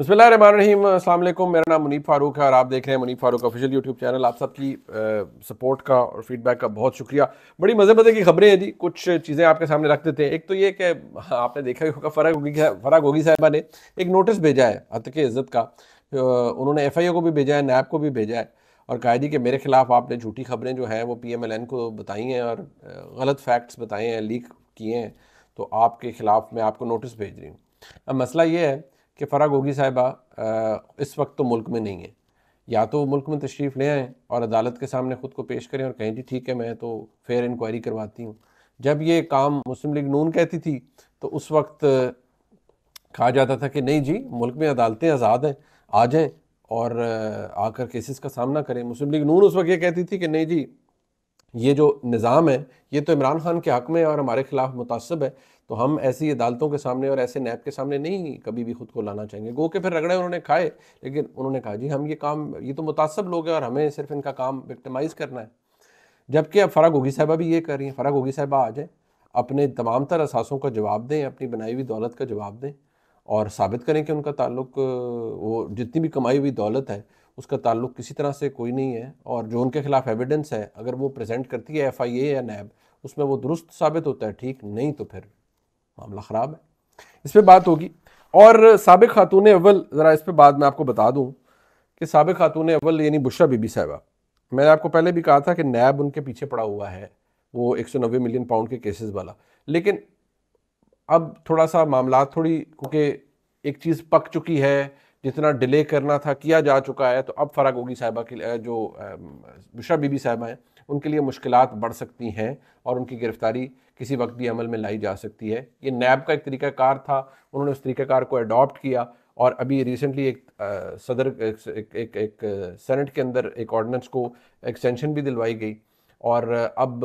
बसमीम अल्लाम मेरा नाम मुनीफ़ फ़ारूक है और आप देख रहे हैं Munif Farooq official YouTube channel आप सबकी सपोर्ट का और फीडबैक का बहुत शुक्रिया बड़ी मज़े मज़े की खबरें हैं जी कुछ चीज़ें आपके सामने रख देते हैं एक तो ये कि हाँ, आपने देखा होगा फ़रग होगी फ़रग होगी साहिबा ने एक नोटिस भेजा है हतक इज़्ज़त का उन्होंने एफ आई ओ को भी भेजा है नैब को भी भेजा है और कहा जी कि मेरे खिलाफ आपने झूठी खबरें जो हैं वो पी एम एल एन को बताई हैं और गलत फैक्ट्स बताए हैं लीक किए हैं तो आपके ख़िलाफ़ मैं आपको नोटिस भेज रही हूँ अब मसला ये है कि फ़रा गोगी साहिबा इस वक्त तो मुल्क में नहीं है या तो वो मुल्क में तशरीफ़ ले आएँ और अदालत के सामने ख़ुद को पेश करें और कहें जी ठीक है मैं तो फेयर इंक्वायरी करवाती हूँ जब ये काम मुस्लिम लीग नून कहती थी तो उस वक्त कहा जाता था कि नहीं जी मुल्क में अदालतें आज़ाद हैं आ जाएँ और आकर केसेस का सामना करें मुस्लिम लीग नून उस वक्त ये कहती थी कि नहीं जी ये जो निज़ाम है ये तो इमरान खान के हक़ में है और हमारे ख़िलाफ़ मुतासब है तो हम ऐसी अदालतों के सामने और ऐसे नैब के सामने नहीं कभी भी खुद को लाना चाहेंगे गो के फिर रगड़े उन्होंने खाए लेकिन उन्होंने कहा जी हम ये काम ये तो मुतासब लोग हैं और हमें सिर्फ इनका काम विक्टमाइज करना है जबकि अब फ़राग होगी साहबा भी ये कर रही हैं फ़राग होगी साहबा आ जाए अपने तमाम तर असासों का जवाब दें अपनी बनाई हुई दौलत का जवाब दें और साबित करें कि उनका ताल्लुक वो जितनी भी कमाई हुई दौलत है उसका ताल्लुक किसी तरह से कोई नहीं है और जो उनके खिलाफ एविडेंस है अगर वो प्रेजेंट करती है एफ आई ए या नैब उसमें वो दुरुस्त साबित होता है ठीक नहीं तो फिर मामला ख़राब है इस पर बात होगी और सबक खातून अव्वल ज़रा इस पर बाद में आपको बता दूँ कि सबक खातून अव्वल यानी बुशरा बीबी साहबा मैंने आपको पहले भी कहा था कि नैब उनके पीछे पड़ा हुआ है वो एक सौ नब्बे मिलियन पाउंड के केसेस वाला लेकिन अब थोड़ा सा मामला थोड़ी क्योंकि एक चीज़ पक चुकी है जितना डिले करना था किया जा चुका है तो अब फराग होगी साहिबा के जो बुशरा बीबी साहिबा हैं उनके लिए मुश्किल बढ़ सकती हैं और उनकी गिरफ्तारी किसी वक्त भी अमल में लाई जा सकती है ये नैब का एक तरीक़ाकार था उन्होंने उस तरीक़ाकार को अडॉप्ट किया और अभी रिसेंटली एक आ, सदर एक एक, एक, एक सेनेट के अंदर एक ऑर्डिनेंस को एक्सटेंशन भी दिलवाई गई और अब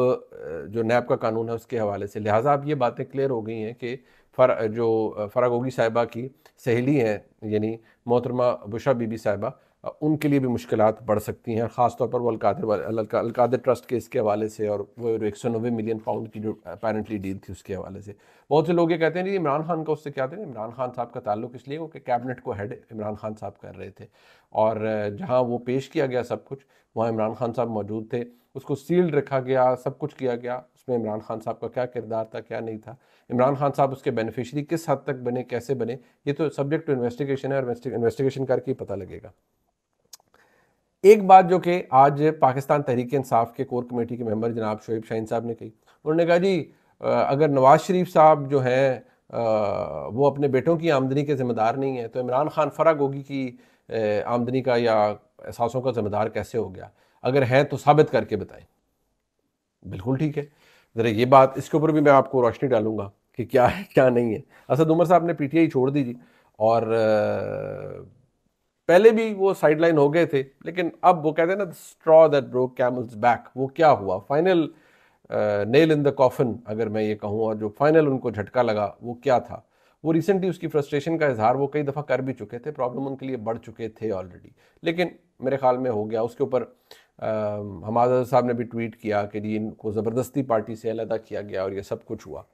जो नैब का कानून है उसके हवाले से लिहाजा अब ये बातें क्लियर हो गई हैं कि फर जो फरागोगी साहिबा की सहेली हैं यानी मोहतरमा बुशा बीबी साहिबा उनके लिए भी मुश्किल बढ़ सकती हैं ख़ासतौर पर वो अलकादर अलकादर ट्रस्ट केस के हवाले से और वो एक सौ नब्बे मिलियन पाउंड की जो अपेरेंटली डील थी उसके हवाले से बहुत से लोग ये कहते हैं कि इमरान खान का उससे क्या थे इमरान खान साहब का ताल्लुक इसलिए वो कि कैबिनेट को हेड इमरान खान साहब कर रहे थे और जहाँ वो पेश किया गया सब कुछ वहाँ इमरान खान साहब मौजूद थे उसको सील्ड रखा गया सब कुछ किया गया उसमें इमरान खान साहब का क्या किरदार था क्या नहीं था इमरान खान साहब उसके बेनिफिशरी किस हद तक बने कैसे बने ये तो सब्जेक्ट टू इन्वेस्टिगेशन है और इन्वेस्टिगेशन करके ही पता लगेगा एक बात जो कि आज पाकिस्तान तहरीक इंसाफ के कोर कमेटी के मेंबर जनाब शोएब शाहीन साहब ने कही उन्होंने कहा जी अगर नवाज शरीफ साहब जो हैं वो अपने बेटों की आमदनी के ज़िम्मेदार नहीं है तो इमरान खान फ़र्क होगी कि आमदनी का या एहसासों का ज़िम्मेदार कैसे हो गया अगर है तो साबित करके बताएं बिल्कुल ठीक है ज़रा ये बात इसके ऊपर भी मैं आपको रोशनी डालूंगा कि क्या है क्या नहीं है असद उमर साहब ने आई छोड़ दी जी और पहले भी वो साइडलाइन हो गए थे लेकिन अब वो कहते हैं ना straw that broke camel's back वो क्या हुआ final nail in the coffin अगर मैं ये कहूँ और जो फाइनल उनको झटका लगा वो क्या था वो रिसेंटली उसकी फ्रस्ट्रेशन का इजहार वो कई दफ़ा कर भी चुके थे प्रॉब्लम उनके लिए बढ़ चुके थे ऑलरेडी लेकिन मेरे ख्याल में हो गया उसके ऊपर um, हमादा साहब ने भी ट्वीट किया कि जी इनको ज़बरदस्ती पार्टी से अलहदा किया गया और ये सब कुछ हुआ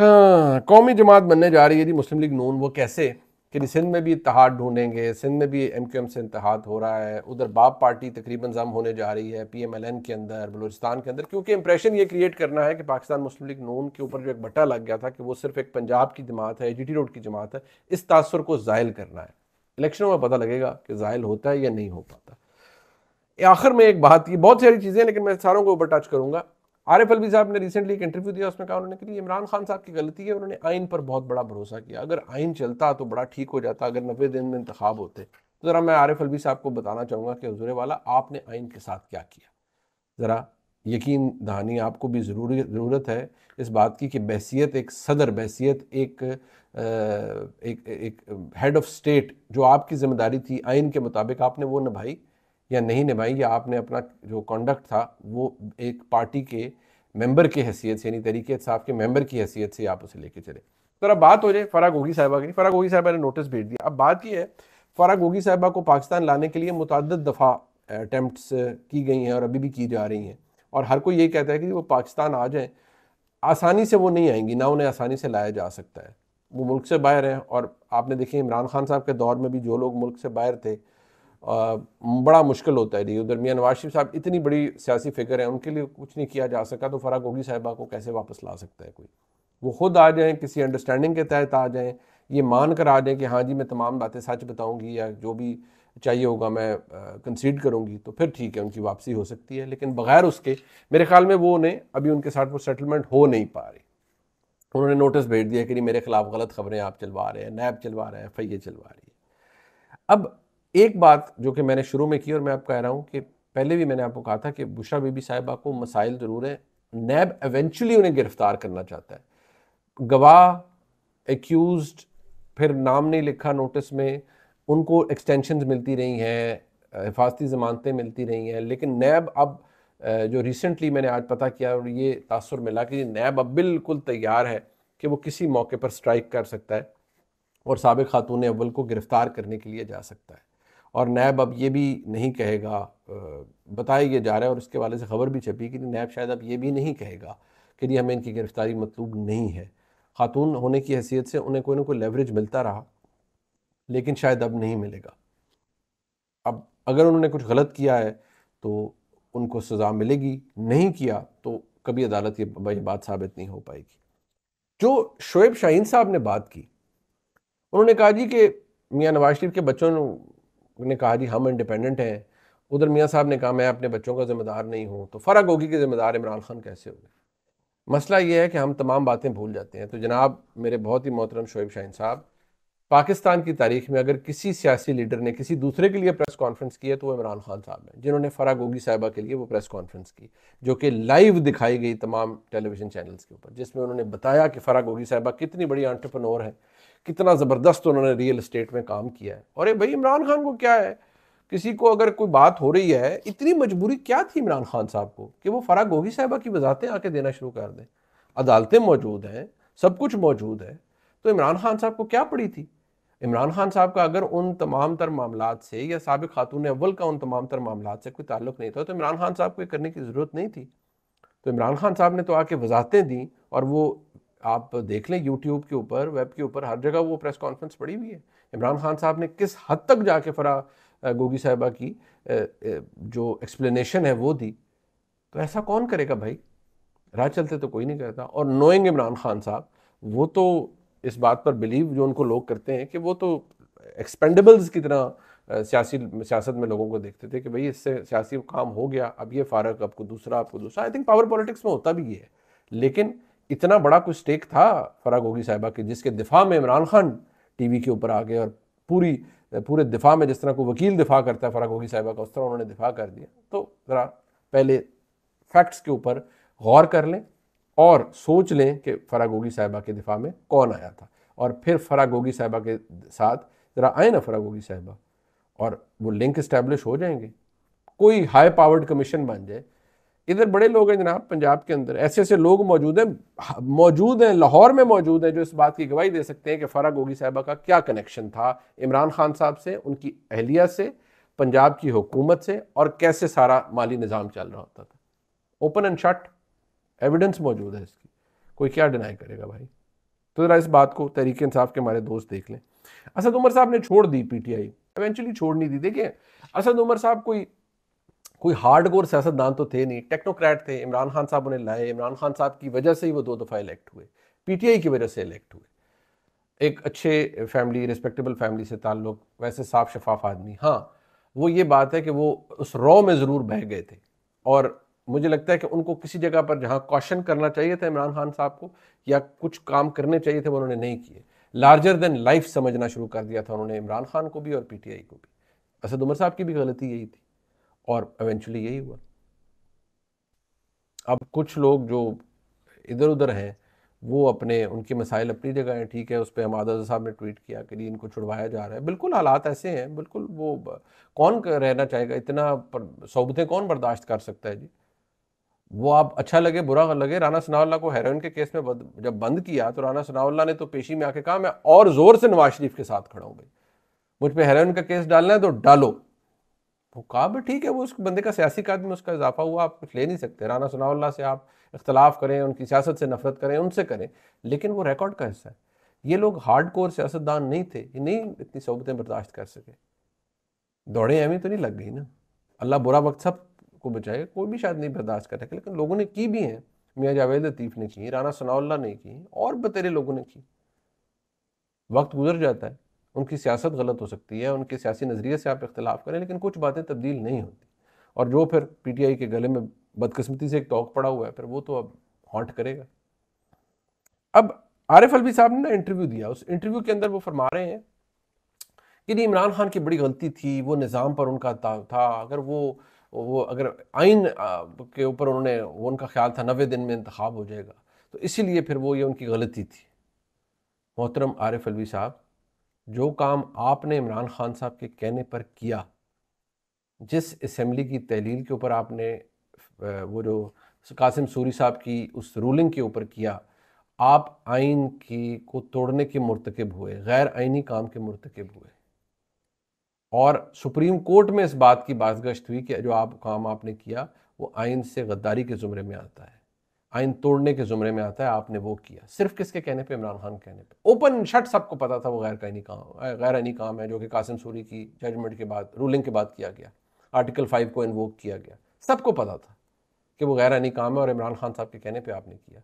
हाँ कौमी जमात बनने जा रही है जी मुस्लिम लीग नून वो कैसे कि सिंध में भी इतिहाद ढूंढेंगे सिंध में भी एम क्यू एम से इतिहाद हो रहा है उधर बाप पार्टी तकरीबन जम होने जा रही है पी एम एल एन के अंदर बलोचिस्तान के अंदर क्योंकि इंप्रेशन ये क्रिएट करना है कि पाकिस्तान मुस्लिम लीग नून के ऊपर जो एक बट्टा लग गया था कि वो सिर्फ एक पंजाब की जमात है जी टी रोड की जमात है इस तासर को ज़ायल करना है इलेक्शनों में पता लगेगा कि ज़ायल होता है या नहीं हो पाता आखिर में एक बात ये बहुत सारी चीज़ें लेकिन मैं सारों को ऊपर टच करूँगा आर एफ अलवी साहब ने रिसेंटली एक इंटरव्यू दिया उसमें कहा उन्होंने कि इमरान खान साहब की गलती है उन्होंने आइन पर बहुत बड़ा भरोसा किया अगर आइन चलता तो बड़ा ठीक हो जाता अगर नबे दिन में इंतखब होते तो ज़रा मैं आर एफ अलवी साहब को बताना चाहूँगा कि हजूर वाला आपने आइन के साथ क्या किया ज़रा यकीन दहानी आपको भी ज़रूरी ज़रूरत है इस बात की कि बहसीत एक सदर बहसीत एक एक एक हेड ऑफ़ स्टेट जो आपकी ज़िम्मेदारी थी आइन के मुताबिक आपने वो निभाई या नहीं निभाई या आपने अपना जो कॉन्डक्ट था वो एक पार्टी के मेंबर के हैसियत से यानी तरीके साहब के मेंबर की हैसियत से आप उसे लेके चले तो अब बात हो जाए फरा गोगी साहबा की फरा गोगी साहबा ने नोटिस भेज दिया अब बात यह है फरा गोगी साहबा को पाकिस्तान लाने के लिए मुतद दफ़ा अटैम्प्ट्स की गई हैं और अभी भी की जा रही हैं और हर कोई ये कहता है कि वो पाकिस्तान आ जाएँ आसानी से वो नहीं आएंगी ना उन्हें आसानी से लाया जा सकता है वो मुल्क से बाहर हैं और आपने देखिए इमरान खान साहब के दौर में भी जो लोग मुल्क से बाहर थे बड़ा मुश्किल होता है जी उधर मियाँ नवाज शरीफ साहब इतनी बड़ी सियासी फिक्र है उनके लिए कुछ नहीं किया जा सका तो फराग गोगी साहिबा को कैसे वापस ला सकता है कोई वो खुद आ जाएँ किसी अंडरस्टैंडिंग के तहत आ जाएँ ये मान कर आ जाएँ कि हाँ जी मैं तमाम बातें सच बताऊँगी या जो भी चाहिए होगा मैं कंसीड करूँगी तो फिर ठीक है उनकी वापसी हो सकती है लेकिन बगैर उसके मेरे ख्याल में वो उन्हें अभी उनके साथ वो सेटलमेंट हो नहीं पा रही उन्होंने नोटिस भेज दिया कि नहीं मेरे खिलाफ गलत खबरें आप चलवा रहे हैं नैब चलवा रहे हैं ए चलवा रही है अब एक बात जो कि मैंने शुरू में की और मैं आप कह रहा हूँ कि पहले भी मैंने आपको कहा था कि बुशरा बीबी साहिबा को मसाइल ज़रूर है नैब एवेंचुअली उन्हें गिरफ्तार करना चाहता है गवाह एक्यूज फिर नाम नहीं लिखा नोटिस में उनको एक्सटेंशन मिलती रही हैं हिफाजती ज़मानतें मिलती रही हैं लेकिन नैब अब जो रिसेंटली मैंने आज पता किया और ये तासर मिला कि नैब अब बिल्कुल तैयार है कि वो किसी मौके पर स्ट्राइक कर सकता है और सबक खातून अव्वल को गिरफ़्तार करने के लिए जा सकता है और नैब अब ये भी नहीं कहेगा बताया ये जा रहा है और इसके वाले से खबर भी छपी कि नैब शायद अब ये भी नहीं कहेगा कि जी हमें इनकी गिरफ़्तारी मतलूब नहीं है खातून होने की हैसियत से उन्हें कोई ना कोई लेवरेज मिलता रहा लेकिन शायद अब नहीं मिलेगा अब अगर उन्होंने कुछ गलत किया है तो उनको सज़ा मिलेगी नहीं किया तो कभी अदालत ये बात साबित नहीं हो पाएगी जो शोएब शाहीन साहब ने बात की उन्होंने कहा जी कि मियाँ नवाज शरीफ के बच्चों ने कहा जी हम इंडिपेंडेंट हैं उधर मियाँ साहब ने कहा मैं अपने बच्चों का ज़िम्मेदार नहीं हूँ तो फ़र्क होगी कि ज़िम्मेदार इमरान खान कैसे हो गए मसला ये है कि हम तमाम बातें भूल जाते हैं तो जनाब मेरे बहुत ही मोहतरम शोएब शाहिन साहब पाकिस्तान की तारीख में अगर किसी सियासी लीडर ने किसी दूसरे के लिए प्रेस कॉन्फ्रेंस की है तो वो इमरान खान साहब हैं जिन्होंने फरा गोगी साहिबा के लिए वो प्रेस कॉन्फ्रेंस की जो कि लाइव दिखाई गई तमाम टेलीविजन चैनल्स के ऊपर जिसमें उन्होंने बताया कि फरा गोगी साहिबा कितनी बड़ी आंट्रप्रनोर है कितना ज़बरदस्त उन्होंने रियल इस्टेट में काम किया है और अरे भाई इमरान खान को क्या है किसी को अगर कोई बात हो रही है इतनी मजबूरी क्या थी इमरान खान साहब को कि वो फराग गोगी साहबा की वजाहतें आके देना शुरू कर दें अदालतें मौजूद हैं सब कुछ मौजूद है तो इमरान खान साहब को क्या पड़ी थी इमरान खान साहब का अगर उन तमाम तर मामला से या सबक खातून अव्वल का उन तमाम तर मामला से कोई ताल्लुक नहीं था तो इमरान खान साहब को ये करने की ज़रूरत नहीं थी तो इमरान खान साहब ने तो आके वजाहतें दी और वो आप देख लें यूट्यूब के ऊपर वेब के ऊपर हर जगह वो प्रेस कॉन्फ्रेंस पड़ी हुई है इमरान खान साहब ने किस हद तक जाके फरा गोगी साहिबा की जो एक्सप्लेनेशन है वो दी तो ऐसा कौन करेगा भाई राह चलते तो कोई नहीं करता और नोइंग इमरान खान साहब वो तो इस बात पर बिलीव जो उनको लोग करते हैं कि वो तो एक्सपेंडेबल्स की तरह सियासी सियासत में लोगों को देखते थे कि भाई इससे सियासी काम हो गया अब ये फारक आपको दूसरा आपको दूसरा आई थिंक पावर पॉलिटिक्स में होता भी ये है लेकिन इतना बड़ा कुछ स्टेक था फराग होगी साहिबा के जिसके दिफा में इमरान खान टीवी के ऊपर आ गए और पूरी पूरे दिफा में जिस तरह को वकील दिफा करता है फराग होगी साहिबा का उस तरह उन्होंने दिफा कर दिया तो ज़रा पहले फैक्ट्स के ऊपर गौर कर लें और सोच लें कि फराग होगी साहिबा के दिफा में कौन आया था और फिर फराग होगी साहिबा के साथ ज़रा आए ना फराग होगी साहिबा और वो लिंक इस्टेब्लिश हो जाएंगे कोई हाई पावर्ड कमीशन बन जाए इधर बड़े लोग हैं जनाब पंजाब के अंदर ऐसे ऐसे लोग मौजूद हैं मौजूद हैं लाहौर में मौजूद हैं जो इस बात की गवाही दे सकते हैं कि फ़रा गोगी साहबा का क्या कनेक्शन था इमरान खान साहब से उनकी अहलिया से पंजाब की हुकूमत से और कैसे सारा माली निज़ाम चल रहा होता था ओपन एंड शट एविडेंस मौजूद है इसकी कोई क्या डिनाई करेगा भाई तो ज़रा इस बात को तहरीक इंसाफ के हमारे दोस्त देख लें असद उमर साहब ने छोड़ दी पीटीआई एवेंचुअली नहीं दी देखिए असद उमर साहब कोई कोई हार्ड कोर सियासतदान तो थे नहीं टेक्नोक्रैट थे इमरान खान साहब उन्हें लाए इमरान खान साहब की वजह से ही वो दो दफ़ा इलेक्ट हुए पीटीआई की वजह से इलेक्ट हुए एक अच्छे फैमिली रिस्पेक्टेबल फैमिली से ताल्लुक वैसे साफ शफाफ आदमी हाँ वो ये बात है कि वो उस रॉ में ज़रूर बह गए थे और मुझे लगता है कि उनको किसी जगह पर जहाँ कॉशन करना चाहिए था इमरान खान साहब को या कुछ काम करने चाहिए थे वो उन्होंने नहीं किए लार्जर देन लाइफ समझना शुरू कर दिया था उन्होंने इमरान खान को भी और आई को भी असद उमर साहब की भी गलती यही थी और एवेंचुअली यही हुआ अब कुछ लोग जो इधर उधर हैं वो अपने उनके मसाइल अपनी जगह हैं ठीक है उस पर हमादा साहब ने ट्वीट किया कि नहीं इनको छुड़वाया जा रहा है बिल्कुल हालात ऐसे हैं बिल्कुल वो कौन रहना चाहेगा इतना सहूबतें कौन बर्दाश्त कर सकता है जी वो आप अच्छा लगे बुरा लगे राना सनाउल्ला को हेरोइन के केस में बद, जब बंद किया तो राना सनाउल्ला ने तो पेशी में आके कहा मैं और ज़ोर से नवाज शरीफ के साथ खड़ा हूँ भाई मुझ पर हेरोइन का केस डालना है तो डालो भी ठीक है वो उस बंदे का सियासी काद में उसका इजाफा हुआ आप कुछ ले नहीं सकते राना सनाउल्ला से आप इख्तलाफ करें उनकी सियासत से नफरत करें उनसे करें लेकिन वो रिकॉर्ड का हिस्सा है ये लोग हार्ड कोर सियासतदान नहीं थे ये नहीं इतनी सहूबतें बर्दाश्त कर सके दौड़े अहमी तो नहीं लग गई ना अल्लाह बुरा वक्त सब को बचाए कोई भी शायद नहीं बर्दाश्त कर सके लेकिन लोगों ने की भी हैं मियाँ जावेद लतीफ़ ने की राना सनाउल्ला ने की और बतेरे लोगों ने की वक्त गुजर जाता है उनकी सियासत गलत हो सकती है उनके सियासी नज़रिए से आप इख्तलाफ करें लेकिन कुछ बातें तब्दील नहीं होती और जो फिर पी टी आई के गले में बदकस्मती से एक तोक पड़ा हुआ है फिर वो तो अब हॉन्ट करेगा अब आरिफ अलवी साहब ने ना इंटरव्यू दिया उस इंटरव्यू के अंदर वो फरमा रहे हैं कि नहीं इमरान खान की बड़ी गलती थी वो निज़ाम पर उनका था अगर वो वो अगर आइन के ऊपर उन्होंने वो उनका ख्याल था नबे दिन में इंतखब हो जाएगा तो इसीलिए फिर वो ये उनकी गलती थी मोहतरम आरिफ अलवी साहब जो काम आपने इमरान खान साहब के कहने पर किया जिस असम्बली की तहलील के ऊपर आपने वो जो कासिम सूरी साहब की उस रूलिंग के ऊपर किया आप आइन की को तोड़ने के मरतकब हुए गैर आइनी काम के मरतकब हुए और सुप्रीम कोर्ट में इस बात की बाजगश्त हुई कि जो आप काम आपने किया वो आइन से गद्दारी के ज़ुमरे में आता है आइन तोड़ने के जुमरे में आता है आपने वो किया सिर्फ किसके कहने पे इमरान खान कहने पे ओपन शट सबको पता था वो गैर कायनी काम गैर आनी काम है जो कि कासिम सूरी की जजमेंट के बाद रूलिंग के बाद किया गया आर्टिकल फाइव को इन्वोक किया गया सबको पता था कि वो गैर आनी काम है और इमरान खान साहब के कहने पर आपने किया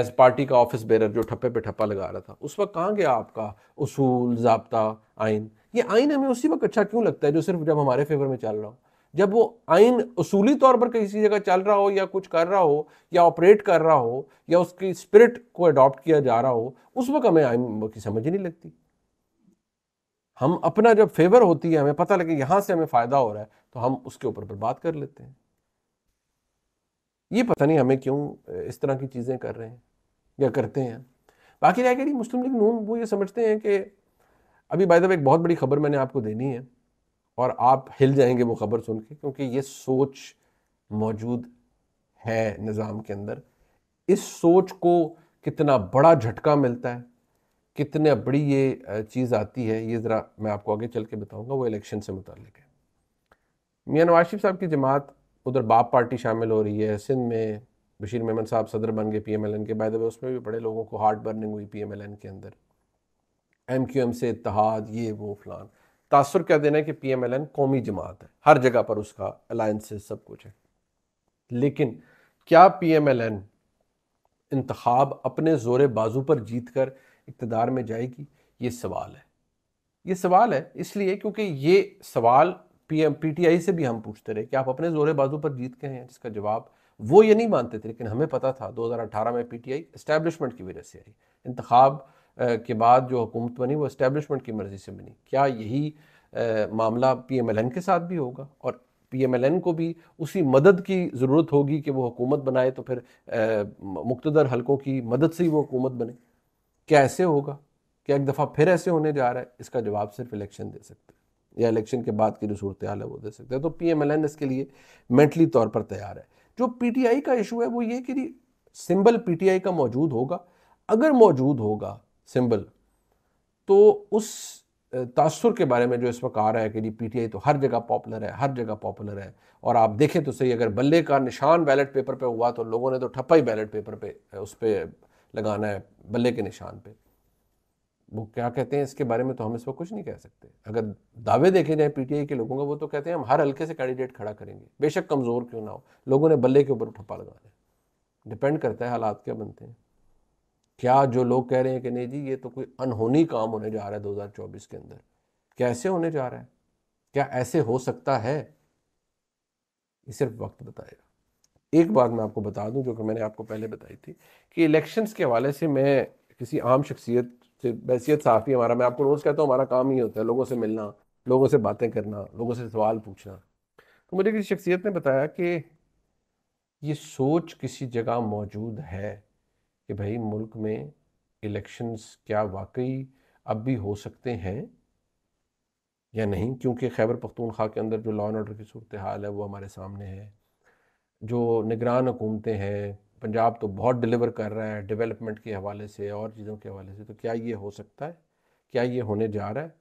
एज पार्टी का ऑफिस बेरर जो ठप्पे पे ठप्पा लगा रहा था उस वक्त कहाँ गया आपका उसूल जबता आइन ये आइन हमें उसी वक्त अच्छा क्यों लगता है जो सिर्फ जब हमारे फेवर में चल रहा हूँ जब वो आइन उसूली तौर पर किसी जगह चल रहा हो या कुछ कर रहा हो या ऑपरेट कर रहा हो या उसकी स्पिरिट को अडॉप्ट किया जा रहा हो उस वक्त हमें आइन की समझ ही नहीं लगती हम अपना जब फेवर होती है हमें पता लगे यहाँ से हमें फ़ायदा हो रहा है तो हम उसके ऊपर पर बात कर लेते हैं ये पता नहीं हमें क्यों इस तरह की चीज़ें कर रहे हैं या करते हैं बाकी रह गई मुस्लिम लीग नून वो ये समझते हैं कि अभी बाय एक बहुत बड़ी खबर मैंने आपको देनी है और आप हिल जाएंगे वो ख़बर सुन के क्योंकि ये सोच मौजूद है निज़ाम के अंदर इस सोच को कितना बड़ा झटका मिलता है कितने बड़ी ये चीज़ आती है ये ज़रा मैं आपको आगे चल के बताऊँगा वो इलेक्शन से मुतलिक है मियाँ नवाज शरीफ साहब की जमात उधर बाप पार्टी शामिल हो रही है सिंध में बशीर मेमन साहब सदर बन गए पी एम एल एन के बाद उसमें भी बड़े लोगों को हार्ट बर्निंग हुई पी एम एल एन के अंदर एम क्यू एम से इतिहाद ये वो फलान तासर कह देना है कि पी एम एल एन कौमी जमात है हर जगह पर उसका अलायंस सब कुछ है लेकिन क्या पी एम एल एन इंतखब अपने ज़ोर बाजू पर जीत कर इकतदार में जाएगी ये सवाल है ये सवाल है इसलिए क्योंकि ये सवाल P M P T I से भी हम पूछते रहे कि आप अपने ज़ोर बाजू पर जीत गए हैं जिसका जवाब वो ये नहीं मानते थे लेकिन हमें पता था दो हज़ार अठारह में पी टी आई इस्टेबलिशमेंट की वजह से आई इंतखब के बाद जो हुकूमत बनी वो इस्टेबलिशमेंट की मर्ज़ी से बनी क्या यही मामला पी एम एल एन के साथ भी होगा और पी एम एल एन को भी उसी मदद की ज़रूरत होगी कि वो हुकूमत बनाए तो फिर मुख्तर हलकों की मदद से ही वो हुकूमत बने क्या ऐसे होगा क्या एक दफ़ा फिर ऐसे होने जा रहा है इसका जवाब सिर्फ इलेक्शन दे सकते हैं या इलेक्शन के बाद की जो सूरत हाल है वो दे सकते हैं तो पी एम एल एन इसके लिए मैंटली तौर पर तैयार है जो पी टी आई का इशू है वो ये कि सिंबल पी टी आई का मौजूद होगा अगर मौजूद होगा सिंबल तो उस तासुर के बारे में जो इस वक्त आ रहा है कि जी पीटीआई तो हर जगह पॉपुलर है हर जगह पॉपुलर है और आप देखें तो सही अगर बल्ले का निशान बैलेट पेपर पे हुआ तो लोगों ने तो ठप्पा ही बैलेट पेपर पे उस पर लगाना है बल्ले के निशान पे वो क्या कहते हैं इसके बारे में तो हम इस वक्त कुछ नहीं कह सकते अगर दावे देखे जाए पी के लोगों का वो तो कहते हैं हम हर हल्के से कैंडिडेट खड़ा करेंगे बेशक कमज़ोर क्यों ना हो लोगों ने बल्ले के ऊपर ठप्पा लगाना है डिपेंड करता है हालात क्या बनते हैं क्या जो लोग कह रहे हैं कि नहीं जी ये तो कोई अनहोनी काम होने जा रहा है 2024 के अंदर कैसे होने जा रहा है क्या ऐसे हो सकता है ये सिर्फ वक्त बताएगा एक बात मैं आपको बता दूं जो कि मैंने आपको पहले बताई थी कि इलेक्शंस के हवाले से मैं किसी आम शख्सियत से साफ़ साफ़ी हमारा मैं आपको रोज़ कहता हूँ हमारा काम ही होता है लोगों से मिलना लोगों से बातें करना लोगों से सवाल पूछना तो मुझे किसी शख्सियत ने बताया कि ये सोच किसी जगह मौजूद है कि भाई मुल्क में इलेक्शंस क्या वाकई अब भी हो सकते हैं या नहीं क्योंकि खैबर पख्तूनख्वा के अंदर जो लॉ एंड ऑर्डर की सूरत हाल है वो हमारे सामने है जो निगरान हुकूमतें हैं पंजाब तो बहुत डिलीवर कर रहा है डेवलपमेंट के हवाले से और चीज़ों के हवाले से तो क्या ये हो सकता है क्या ये होने जा रहा है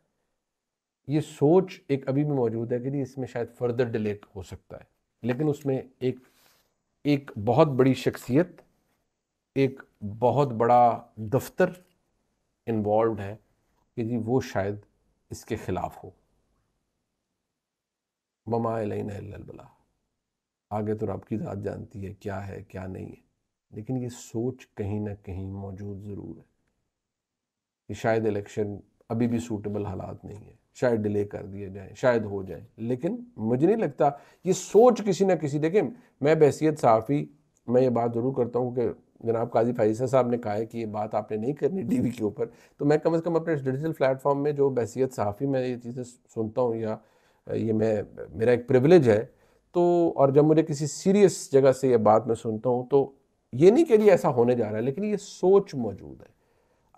ये सोच एक अभी भी मौजूद है कि जी इसमें शायद फर्दर डिले हो सकता है लेकिन उसमें एक एक बहुत बड़ी शख्सियत एक बहुत बड़ा दफ्तर इन्वॉल्व है कि जी वो शायद इसके ख़िलाफ़ हो बमा बला आगे तो रब की ज़ात जानती है क्या है क्या नहीं है लेकिन ये सोच कहीं ना कहीं मौजूद ज़रूर है कि शायद इलेक्शन अभी भी सूटेबल हालात नहीं है शायद डिले कर दिए जाए शायद हो जाए लेकिन मुझे नहीं लगता ये सोच किसी ना किसी देखें मैं बहसीत साफ़ी मैं ये बात ज़रूर करता हूँ कि जनाब काजी फाइसा साहब ने कहा है कि ये बात आपने नहीं करनी वी के ऊपर तो मैं कम अज़ कम अपने डिजिटल प्लेटफॉर्म में जो बहसीत सहाफ़ी में ये चीज़ें सुनता हूँ या ये मैं मेरा एक प्रिवलेज है तो और जब मुझे किसी सीरियस जगह से ये बात मैं सुनता हूँ तो ये नहीं रही ऐसा होने जा रहा है लेकिन ये सोच मौजूद है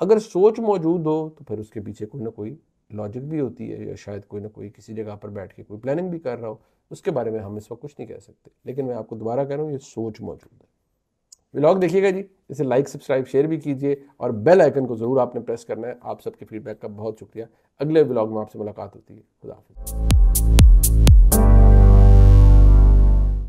अगर सोच मौजूद हो तो फिर उसके पीछे कोई ना कोई लॉजिक भी होती है या शायद कोई ना कोई किसी जगह पर बैठ के कोई प्लानिंग भी कर रहा हो उसके बारे में हम इस वक्त कुछ नहीं कह सकते लेकिन मैं आपको दोबारा कह रहा हूँ ये सोच मौजूद है ब्लॉग देखिएगा जी इसे लाइक सब्सक्राइब शेयर भी कीजिए और बेल आइकन को ज़रूर आपने प्रेस करना है आप सबके फीडबैक का बहुत शुक्रिया अगले ब्लॉग में आपसे मुलाकात होती है खुदा हाफिज़